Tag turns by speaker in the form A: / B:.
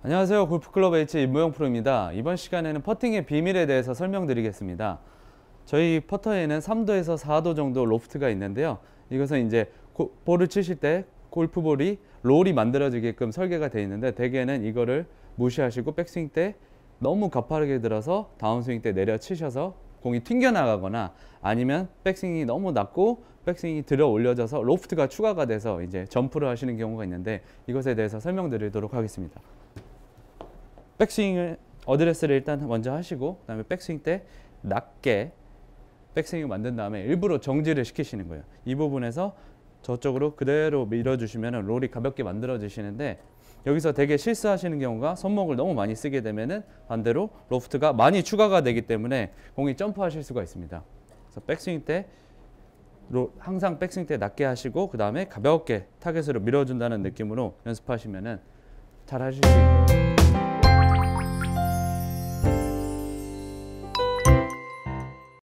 A: 안녕하세요 골프클럽 H 임무용 프로입니다 이번 시간에는 퍼팅의 비밀에 대해서 설명드리겠습니다 저희 퍼터에는 3도에서 4도 정도 로프트가 있는데요 이것은 이제 고, 볼을 치실 때 골프볼이 롤이 만들어지게끔 설계가 되어 있는데 대개는 이거를 무시하시고 백스윙 때 너무 가파르게 들어서 다운스윙 때 내려치셔서 공이 튕겨나가거나 아니면 백스윙이 너무 낮고 백스윙이 들어 올려져서 로프트가 추가가 돼서 이제 점프를 하시는 경우가 있는데 이것에 대해서 설명드리도록 하겠습니다 백스윙을 어드레스를 일단 먼저 하시고 그다음에 백스윙 때 낮게 백스윙을 만든 다음에 일부러 정지를 시키시는 거예요. 이 부분에서 저쪽으로 그대로 밀어주시면 롤이 가볍게 만들어지시는데 여기서 되게 실수하시는 경우가 손목을 너무 많이 쓰게 되면 은 반대로 로프트가 많이 추가가 되기 때문에 공이 점프하실 수가 있습니다. 그래서 백스윙 때 항상 백스윙 때 낮게 하시고 그 다음에 가볍게 타겟으로 밀어준다는 느낌으로 연습하시면 은잘 하실 수 있습니다.